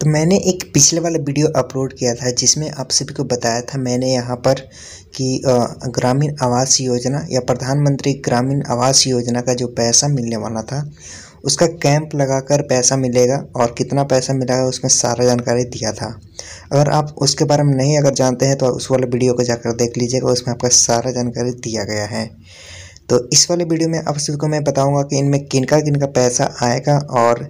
तो मैंने एक पिछले वाला वीडियो अपलोड किया था जिसमें आप सभी को बताया था मैंने यहाँ पर कि ग्रामीण आवास योजना या प्रधानमंत्री ग्रामीण आवास योजना का जो पैसा मिलने वाला था उसका कैंप लगाकर पैसा मिलेगा और कितना पैसा मिलेगा उसमें सारा जानकारी दिया था अगर आप उसके बारे में नहीं अगर जानते हैं तो उस वाले वीडियो को जाकर देख लीजिएगा उसमें आपका सारा जानकारी दिया गया है तो इस वाले वीडियो में आप सभी को मैं बताऊँगा कि इनमें किन का किन का पैसा आएगा और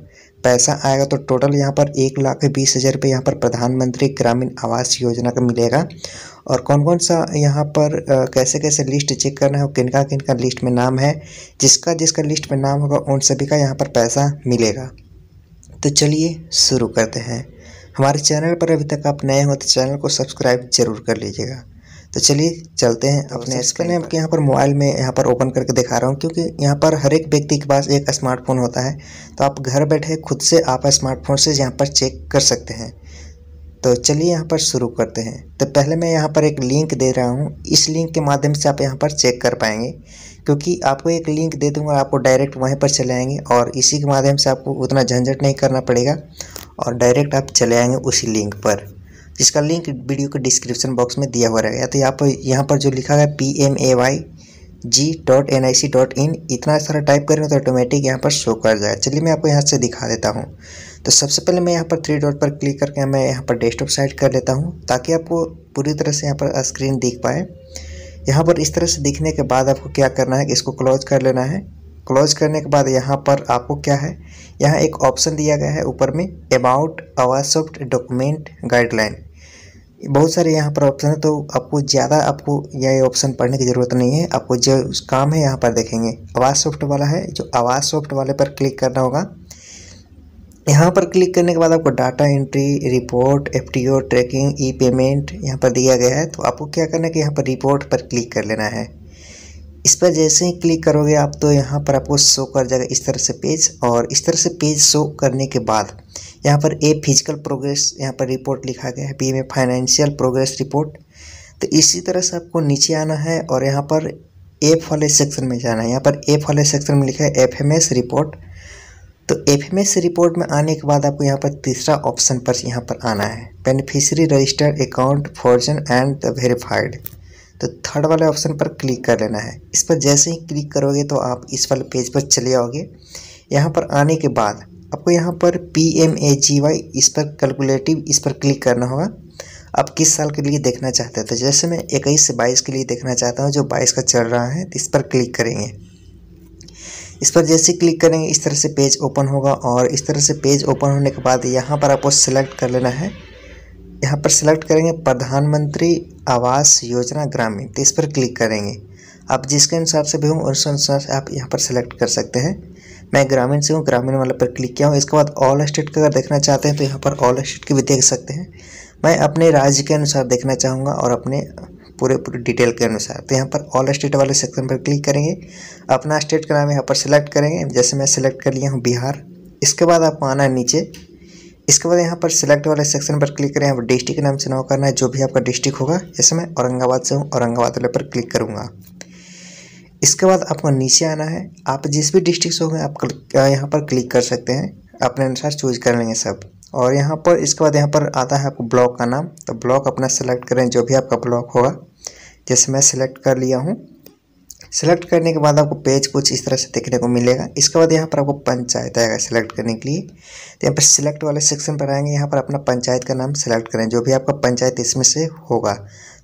पैसा आएगा तो टोटल यहाँ पर एक लाख बीस हज़ार रुपये यहाँ पर प्रधानमंत्री ग्रामीण आवास योजना का मिलेगा और कौन कौन सा यहाँ पर कैसे कैसे लिस्ट चेक करना है किनका किनका किनका लिस्ट में नाम है जिसका जिसका लिस्ट में नाम होगा उन सभी का यहाँ पर पैसा मिलेगा तो चलिए शुरू करते हैं हमारे चैनल पर अभी तक आप नए हो तो चैनल को सब्सक्राइब जरूर कर लीजिएगा तो चलिए चलते हैं तो अपने स्क्रीन आपके यहाँ पर मोबाइल में यहाँ पर ओपन करके दिखा रहा हूँ क्योंकि यहाँ पर हर एक व्यक्ति के पास एक स्मार्टफोन होता है तो आप घर बैठे खुद से आप स्मार्टफोन से यहाँ पर चेक कर सकते हैं तो चलिए यहाँ पर शुरू करते हैं तो पहले मैं यहाँ पर एक लिंक दे रहा हूँ इस लिंक के माध्यम से आप यहाँ पर चेक कर पाएंगे क्योंकि आपको एक लिंक दे दूँगा आपको डायरेक्ट वहीं पर चले आएँगे और इसी के माध्यम से आपको उतना झंझट नहीं करना पड़ेगा और डायरेक्ट आप चले आएँगे उसी लिंक पर जिसका लिंक वीडियो के डिस्क्रिप्शन बॉक्स में दिया हुआ रहेगा तो यहाँ पर यहाँ पर जो लिखा है P M A Y G dot N I C dot in इतना सारा टाइप करेंगे तो ऑटोमेटिक यहाँ पर शो कर जाए चलिए मैं आपको यहाँ से दिखा देता हूँ तो सबसे पहले मैं यहाँ पर थ्री डॉट पर क्लिक करके मैं यहाँ पर डेस्कटॉप साइड कर लेता हूँ ताकि आपको पूरी तरह से यहाँ पर स्क्रीन दिख पाए यहाँ पर इस तरह से दिखने के बाद आपको क्या करना है कि इसको क्लोज कर लेना है क्लोज करने के बाद यहाँ पर आपको क्या है यहाँ एक ऑप्शन दिया गया है ऊपर में अबाउट अवासॉफ्ट डॉक्यूमेंट गाइडलाइन बहुत सारे यहाँ पर ऑप्शन है तो आपको ज़्यादा आपको यह ऑप्शन पढ़ने की ज़रूरत नहीं है आपको जो काम है यहाँ पर देखेंगे आवाज़ सॉफ्ट वाला है जो आवाज़ सॉफ्ट वाले पर क्लिक करना होगा यहाँ पर क्लिक करने के बाद आपको data entry report F tracking E payment यहाँ पर दिया गया है तो आपको क्या करना है कि यहाँ पर रिपोर्ट पर क्लिक कर लेना है इस पर जैसे ही क्लिक करोगे आप तो यहाँ पर आपको शो कर जाएगा इस तरह से पेज और इस तरह से पेज शो करने के बाद यहाँ पर ए फिजिकल प्रोग्रेस यहाँ पर रिपोर्ट लिखा गया है बी में फाइनेंशियल प्रोग्रेस रिपोर्ट तो इसी तरह से आपको नीचे आना है और यहाँ पर एफ वाले सेक्शन में जाना है यहाँ पर एफ वाले सेक्शन में लिखा है एफ एम एस रिपोर्ट तो एफ एम एस रिपोर्ट में आने के बाद आपको यहाँ पर तीसरा ऑप्शन पर यहाँ पर आना है beneficiary registered account frozen and the verified तो थर्ड वाले ऑप्शन पर क्लिक कर लेना है इस पर जैसे ही क्लिक करोगे तो आप इस वाले पेज पर चले आओगे यहाँ पर आने के बाद आपको यहाँ पर P M A G Y इस पर कैलकुलेटिव इस पर क्लिक करना होगा आप किस साल के लिए देखना चाहते हैं तो जैसे मैं इक्कीस से बाईस के लिए देखना चाहता हूँ जो बाईस का चल रहा है तो इस पर क्लिक करेंगे इस पर जैसे क्लिक करेंगे इस तरह से पेज ओपन होगा और इस तरह से पेज ओपन होने के बाद यहाँ पर आपको सेलेक्ट कर लेना है यहाँ पर सिलेक्ट करेंगे प्रधानमंत्री आवास योजना ग्रामीण तो इस पर क्लिक करेंगे आप जिसके अनुसार से भी हूँ उस अनुसार से आप यहाँ पर सिलेक्ट कर सकते हैं मैं ग्रामीण से हूँ ग्रामीण वाले पर क्लिक किया हूँ इसके बाद ऑल स्टेट का अगर देखना चाहते हैं तो यहाँ पर ऑल स्टेट की भी देख सकते हैं मैं अपने राज्य के अनुसार देखना चाहूँगा और अपने पूरे पूरे डिटेल के अनुसार तो यहाँ पर ऑल स्टेट वाले सेक्शन पर क्लिक करेंगे अपना स्टेट का नाम यहाँ पर सिलेक्ट करेंगे जैसे मैं सिलेक्ट कर लिया हूँ बिहार इसके बाद आपको आना है नीचे इसके बाद यहाँ पर सिलेक्ट वाले सेक्शन पर क्लिक करें डिस्ट्रिक्ट के नाम से नाव करना है जो भी आपका डिस्ट्रिक्ट होगा जैसे मैं औरंगाबाद से हूँ औरंगाबाद वाले पर क्लिक करूँगा इसके बाद आपको नीचे आना है आप जिस भी डिस्ट्रिक्ट से होंगे आप यहाँ पर क्लिक कर सकते हैं अपने अनुसार चूज कर लेंगे सब और यहाँ पर इसके बाद यहाँ पर आता है आपको ब्लॉक का नाम तो ब्लॉक अपना सेलेक्ट करें जो भी आपका ब्लॉक होगा जैसे मैं सिलेक्ट कर लिया हूँ सेलेक्ट करने के बाद आपको पेज कुछ इस तरह से देखने को मिलेगा इसके बाद यहाँ पर आपको पंचायत आएगा सेलेक्ट करने के लिए तो यहाँ पर सिलेक्ट वाले सेक्शन पर आएंगे यहाँ पर अपना पंचायत का नाम सेलेक्ट करें जो भी आपका पंचायत इसमें से होगा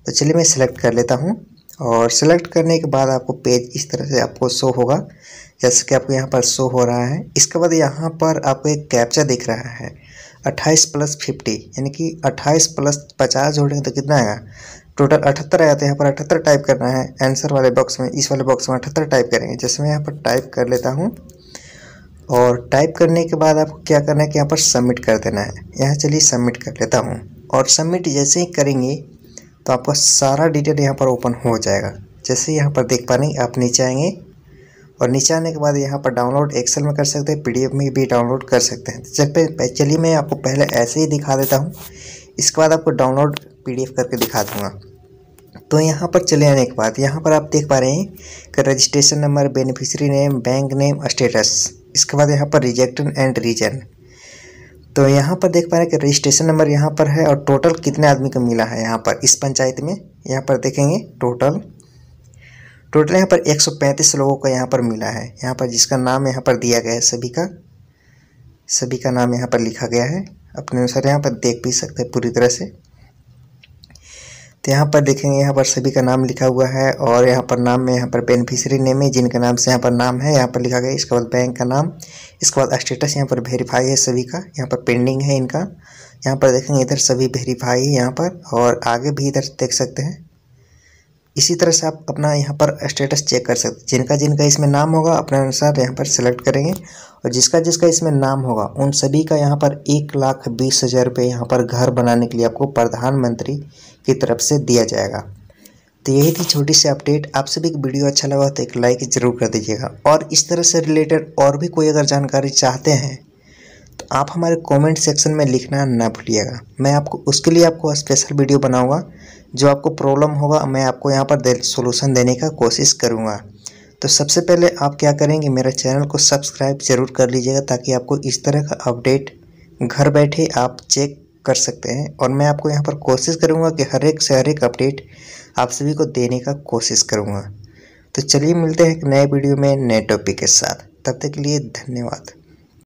तो चलिए मैं सिलेक्ट कर लेता हूँ और सेलेक्ट करने के बाद आपको पेज इस तरह से आपको शो होगा जैसे कि आपको यहाँ पर शो हो रहा है इसके बाद यहाँ पर आपको एक कैप्चा दिख रहा है 28 प्लस फिफ्टी यानी कि अट्ठाईस प्लस पचास जोड़ेंगे तो कितना आएगा टोटल अठहत्तर आया हैं यहाँ पर अठहत्तर टाइप करना है आंसर वाले बॉक्स में इस वाले बॉक्स में अठहत्तर टाइप करेंगे जैसे मैं यहाँ पर टाइप कर लेता हूँ और टाइप करने के बाद आपको क्या करना है कि यहाँ पर सबमिट कर देना है यहाँ चलिए सबमिट कर लेता हूँ और सबमिट जैसे ही करेंगे तो आपका सारा डिटेल यहाँ पर ओपन हो जाएगा जैसे यहाँ पर देख पा आप नीचे आएंगे और नीचे आने के बाद यहाँ पर डाउनलोड एक्सेल में कर सकते हैं पीडीएफ में भी डाउनलोड कर सकते हैं जब पे चलिए मैं आपको पहले ऐसे ही दिखा देता हूँ इसके बाद आपको डाउनलोड पीडीएफ करके दिखा दूँगा तो यहाँ पर चले आने के बाद यहाँ पर आप देख पा रहे हैं कि registration number beneficiary name bank name status इसके बाद यहाँ पर रिजेक्टन एंड रीजन तो यहाँ पर देख पा रहे हैं कि रजिस्ट्रेशन नंबर यहाँ पर है और टोटल कितने आदमी को मिला है यहाँ पर इस पंचायत में यहाँ पर देखेंगे टोटल टोटल यहाँ पर 135 लोगों का यहाँ पर मिला है यहाँ पर जिसका नाम यहाँ पर दिया गया है सभी का सभी का नाम यहाँ पर लिखा गया है अपने अनुसार यहाँ पर देख भी सकते हैं पूरी तरह से तो यहाँ पर देखेंगे यहाँ पर सभी का नाम लिखा हुआ है और यहाँ पर नाम में यहाँ पर बेनिफिशरी नेम है जिनका नाम से यहाँ पर नाम है यहाँ पर लिखा गया इसके बाद बैंक का नाम इसके बाद स्टेटस यहाँ पर वेरीफाई है सभी का यहाँ पर पेंडिंग है इनका यहाँ पर देखेंगे इधर सभी वेरीफाई है यहाँ पर और आगे भी इधर देख सकते हैं इसी तरह से आप अपना यहाँ पर स्टेटस चेक कर सकते हैं जिनका जिनका इसमें नाम होगा अपने अनुसार यहाँ पर सेलेक्ट करेंगे और जिसका जिसका इसमें नाम होगा उन सभी का यहाँ पर एक लाख बीस हज़ार रुपये यहाँ पर घर बनाने के लिए आपको प्रधानमंत्री की तरफ से दिया जाएगा तो यही थी छोटी सी अपडेट आप सभी को वीडियो अच्छा लगा तो एक लाइक ज़रूर कर दीजिएगा और इस तरह से रिलेटेड और भी कोई अगर जानकारी चाहते हैं तो आप हमारे कॉमेंट सेक्शन में लिखना ना भूलिएगा मैं आपको उसके लिए आपको स्पेशल वीडियो बनाऊँगा जो आपको प्रॉब्लम होगा मैं आपको यहाँ पर सोल्यूशन देने का कोशिश करूँगा तो सबसे पहले आप क्या करेंगे मेरे चैनल को सब्सक्राइब जरूर कर लीजिएगा ताकि आपको इस तरह का अपडेट घर बैठे आप चेक कर सकते हैं और मैं आपको यहाँ पर कोशिश करूँगा कि हर एक से हर एक अपडेट आप सभी को देने का कोशिश करूँगा तो चलिए मिलते हैं एक नए वीडियो में नए टॉपिक के साथ तब तक के लिए धन्यवाद